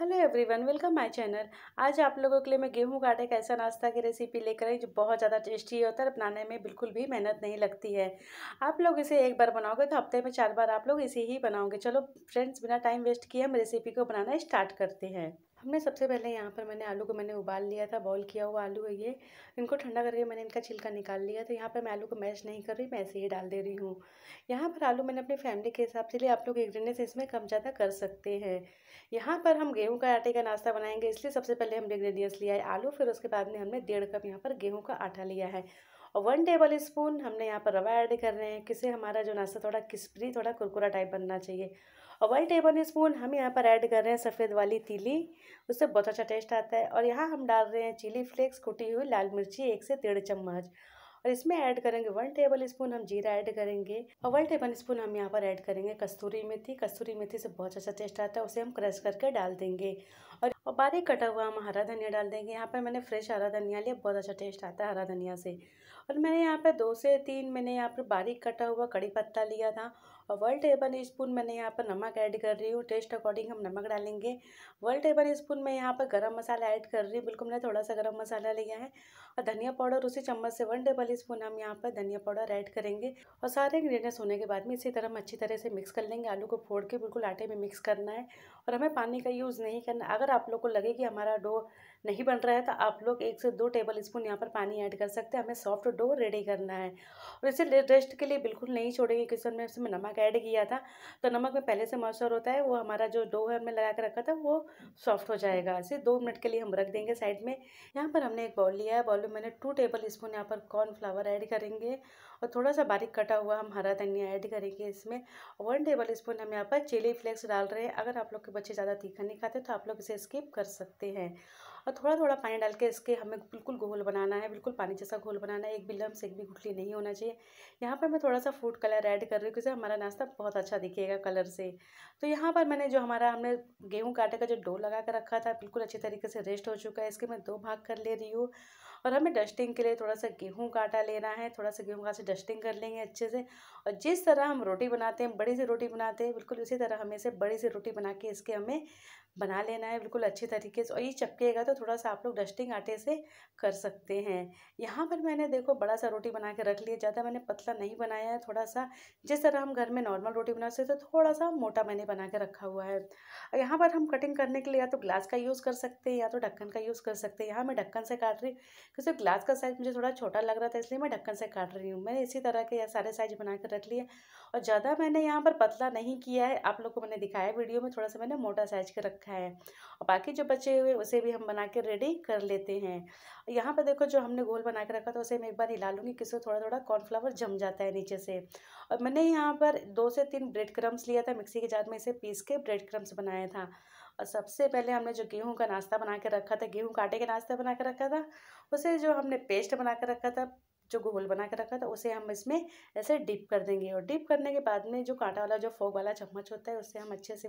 hello everyone welcome my channel आज आप लोगों के लिए मैं गेहूं का एक का ऐसा नाश्ता की रेसिपी लेकर आई जो बहुत ज़्यादा टेस्टी होता है बनाने में बिल्कुल भी मेहनत नहीं लगती है आप लोग इसे एक बार बनाओगे तो हफ्ते में चार बार आप लोग इसे ही बनाओगे चलो फ्रेंड्स बिना टाइम वेस्ट किए हम रेसिपी को बनाना स्टार्ट करते हैं हमने सबसे पहले यहाँ पर मैंने आलू को मैंने उबाल लिया था बॉईल किया हुआ आलू है ये इनको ठंडा करके मैंने इनका छिलका निकाल लिया तो यहाँ पर मैं आलू को मैश नहीं कर रही मैं ऐसे ही डाल दे रही हूँ यहाँ पर आलू मैंने अपनी फैमिली के हिसाब से लिए आप लोग इग्रीडियंट्स इसमें कम ज़्यादा कर सकते हैं यहाँ पर हम गेहूँ का आटे का नाश्ता बनाएंगे इसलिए सबसे पहले हमने इग्रीडियंट्स लिया है आलू फिर उसके बाद में हमने डेढ़ कप यहाँ पर गेहूँ का आटा लिया है और वन टेबल स्पून हमने यहाँ पर रवा ऐड कर रहे हैं किसे हमारा जो नाश्ता थोड़ा क्रिस्पी थोड़ा कुरकुरा टाइप बनना चाहिए और वन टेबल स्पून हम यहाँ पर ऐड कर रहे हैं सफ़ेद वाली तिली उससे बहुत अच्छा टेस्ट आता है और यहाँ हम डाल रहे हैं चिली फ्लेक्स कुटी हुई लाल मिर्ची एक से डेढ़ चम्मच और इसमें ऐड करेंगे वन टेबल स्पून हम जीरा ऐड करेंगे और वन टेबल स्पून हम यहाँ पर ऐड करेंगे कस्तूरी मेथी कस्तूरी मेथी से बहुत अच्छा टेस्ट आता है उसे हम क्रश करके डाल देंगे और बारीक कटा हुआ हम हरा धनिया डाल देंगे यहाँ पर मैंने फ्रेश हरा धनिया लिया बहुत अच्छा टेस्ट आता है हरा धनिया से और मैंने यहाँ पर दो से तीन मैंने यहाँ पर बारीक कटा हुआ कड़ी पत्ता लिया था और वन टेबल स्पून मैंने यहाँ पर नमक ऐड कर रही हूँ टेस्ट अकॉर्डिंग हम नमक डालेंगे वन टेबल स्पून मैं यहाँ पर गरम मसाला ऐड कर रही हूँ बिल्कुल मैंने थोड़ा सा गरम मसाला लिया है और धनिया पाउडर उसी चम्मच से वन टेबल स्पून हम यहाँ पर धनिया पाउडर ऐड करेंगे और सारे इंग्रीडियंट्स होने के बाद में इसी तरह हम अच्छी तरह से मिक्स कर लेंगे आलू को फोड़ के बिल्कुल आटे में मिक्स करना है और हमें पानी का यूज़ नहीं करना अगर आप लोग को लगे कि हमारा डो नहीं बन रहा है तो आप लोग एक से दो टेबल स्पून यहाँ पर पानी ऐड कर सकते हैं हमें सॉफ्ट डो रेडी करना है और इसे रेस्ट के लिए बिल्कुल नहीं छोड़ेंगे क्योंकि में इसमें नमक ऐड किया था तो नमक में पहले से मॉइस्चर होता है वो हमारा जो डो है हमने लगा के रखा था वो सॉफ्ट हो जाएगा इसे दो मिनट के लिए हम रख देंगे साइड में यहाँ पर हमने एक बॉल लिया है बॉल में मैंने टू टेबल स्पून यहाँ पर कॉर्नफ्लावर ऐड करेंगे और थोड़ा सा बारीक कटा हुआ हम हरा धनिया ऐड करेंगे इसमें वन टेबल स्पून हम यहाँ पर चिली फ्लेक्स डाल रहे हैं अगर आप लोग के बच्चे ज़्यादा तीखा नहीं खाते तो आप लोग इसे स्किप कर सकते हैं और थोड़ा थोड़ा पानी डाल के इसके हमें बिल्कुल घोल बनाना है बिल्कुल पानी जैसा घोल बनाना है एक बिल्लम से एक भी गुठली नहीं होना चाहिए यहाँ पर मैं थोड़ा सा फूड कलर ऐड कर रही हूँ क्योंकि हमारा नाश्ता बहुत अच्छा दिखेगा कलर से तो यहाँ पर मैंने जो हमारा हमने गेहूँ काटे का जो डो लगा कर रखा था बिल्कुल अच्छी तरीके से रेस्ट हो चुका है इसके मैं दो भाग कर ले रही हूँ और हमें डस्टिंग के लिए थोड़ा सा गेहूं का आटा लेना है थोड़ा सा गेहूं का से डस्टिंग कर लेंगे अच्छे से और जिस तरह हम रोटी बनाते हैं बड़ी सी रोटी बनाते हैं बिल्कुल उसी तरह हमें इसे बड़ी सी रोटी बना के इसके हमें बना लेना है बिल्कुल अच्छे तरीके से और ये चपकेगा तो थोड़ा सा आप लोग डस्टिंग आटे से कर सकते हैं यहाँ पर मैंने देखो बड़ा सा रोटी बना के रख लिया ज़्यादा मैंने पतला नहीं बनाया है थोड़ा सा जिस तरह हम घर में नॉर्मल रोटी बना सकते तो थोड़ा सा मोटा मैंने बना के रखा हुआ है और यहाँ पर हम कटिंग करने के लिए या तो ग्लास का यूज़ कर सकते हैं या तो ढक्कन का यूज़ कर सकते हैं यहाँ मैं ढक्कन से काट रही तो सिर्फ ग्लास का साइज़ मुझे थोड़ा छोटा लग रहा था इसलिए मैं ढक्कन से काट रही हूँ मैंने इसी तरह के यह सारे साइज बना कर रख लिए और ज़्यादा मैंने यहाँ पर पतला नहीं किया है आप लोग को मैंने दिखाया वीडियो में थोड़ा सा मैंने मोटा साइज के रखा है और बाकी जो बचे हुए उसे भी हम बना के रेडी कर लेते हैं यहाँ पर देखो जो हमने गोल बना के रखा था उसे मैं एक बार हिला लूँगी किससे थोड़ा थोड़ा कॉर्नफ्लावर जम जाता है नीचे से और मैंने यहाँ पर दो से तीन ब्रेड क्रम्स लिया था मिक्सी के जार में इसे पीस के ब्रेड क्रम्स बनाया था और सबसे पहले हमने जो गेहूं का नाश्ता बना के रखा था गेहूं काटे के का नाश्ता बना के रखा था उसे जो हमने पेस्ट बना के रखा था जो घोल बना के रखा था उसे हम इसमें ऐसे डिप कर देंगे और डिप करने के बाद में जो कांटा वाला जो फोक वाला चम्मच होता है उससे हम अच्छे से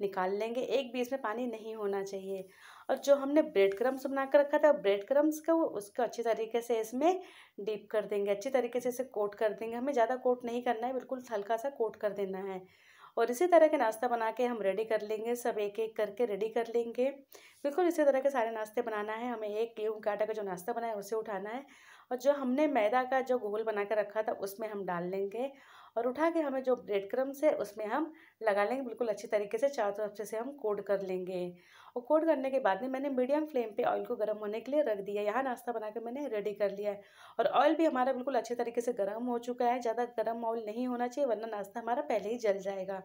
निकाल लेंगे एक भी इसमें पानी नहीं होना चाहिए और जो हमने ब्रेड क्रम्स बना कर रखा था ब्रेड क्रम्स का वो उसको अच्छे तरीके से इसमें डीप कर देंगे अच्छे तरीके से इसे कोट कर देंगे हमें ज़्यादा कोट नहीं करना है बिल्कुल हल्का सा कोट कर देना है और इसी तरह के नाश्ता बना के हम रेडी कर लेंगे सब एक एक करके रेडी कर लेंगे बिल्कुल इसी तरह के सारे नाश्ते बनाना है हमें एक गेहूँ के आटा का जो नाश्ता बनाया है उसे उठाना है और जो हमने मैदा का जो घोल बना कर रखा था उसमें हम डाल लेंगे और उठा के हमें जो ब्रेड क्रम्स है उसमें हम लगा लेंगे बिल्कुल अच्छी तरीके से चारों तरफ से हम कोड कर लेंगे और कोट करने के बाद में मैंने मीडियम फ्लेम पे ऑयल को गर्म होने के लिए रख दिया यहाँ नाश्ता बना के मैंने रेडी कर लिया है और ऑयल भी हमारा बिल्कुल अच्छे तरीके से गर्म हो चुका है ज़्यादा गर्म ऑयल नहीं होना चाहिए वरना नाश्ता हमारा पहले ही जल जाएगा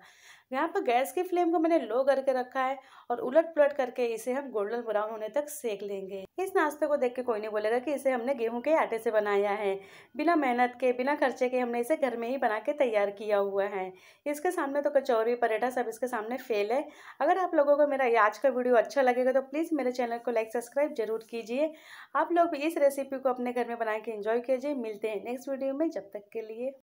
यहाँ पर गैस की फ्लेम को मैंने लो करके रखा है और उलट पुलट करके इसे हम गोल्डन ब्राउन होने तक सेक लेंगे इस नाश्ते को देख के कोई नहीं बोलेगा कि इसे हमने गेहूँ के आटे से बनाया है बिना मेहनत के बिना खर्चे के हमने इसे घर में ही बना के तैयार किया हुआ है इसके सामने तो कचौरी पराठा सब इसके सामने फेल है अगर आप लोगों को मेरा आज का वीडियो अच्छा लगेगा तो प्लीज़ मेरे चैनल को लाइक सब्सक्राइब जरूर कीजिए आप लोग भी इस रेसिपी को अपने घर में बना के इंजॉय कीजिए मिलते हैं नेक्स्ट वीडियो में जब तक के लिए